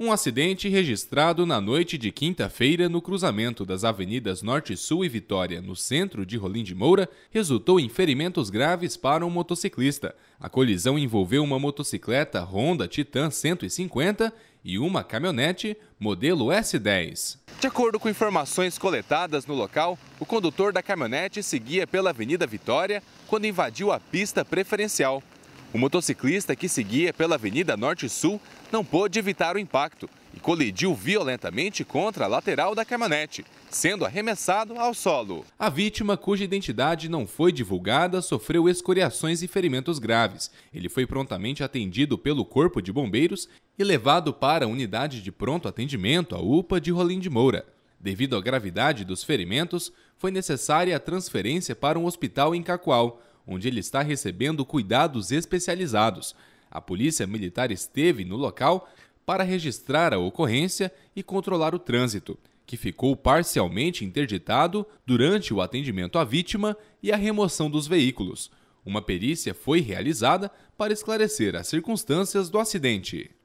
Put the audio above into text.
um acidente registrado na noite de quinta-feira no cruzamento das avenidas Norte Sul e Vitória, no centro de Rolim de Moura, resultou em ferimentos graves para um motociclista. A colisão envolveu uma motocicleta Honda Titan 150 e uma caminhonete modelo S10. De acordo com informações coletadas no local, o condutor da caminhonete seguia pela Avenida Vitória quando invadiu a pista preferencial. O motociclista que seguia pela Avenida Norte-Sul não pôde evitar o impacto e colidiu violentamente contra a lateral da caminhonete, sendo arremessado ao solo. A vítima, cuja identidade não foi divulgada, sofreu escoriações e ferimentos graves. Ele foi prontamente atendido pelo Corpo de Bombeiros e levado para a unidade de pronto atendimento, a UPA de Rolim de Moura. Devido à gravidade dos ferimentos, foi necessária a transferência para um hospital em Cacoal, onde ele está recebendo cuidados especializados. A polícia militar esteve no local para registrar a ocorrência e controlar o trânsito, que ficou parcialmente interditado durante o atendimento à vítima e a remoção dos veículos. Uma perícia foi realizada para esclarecer as circunstâncias do acidente.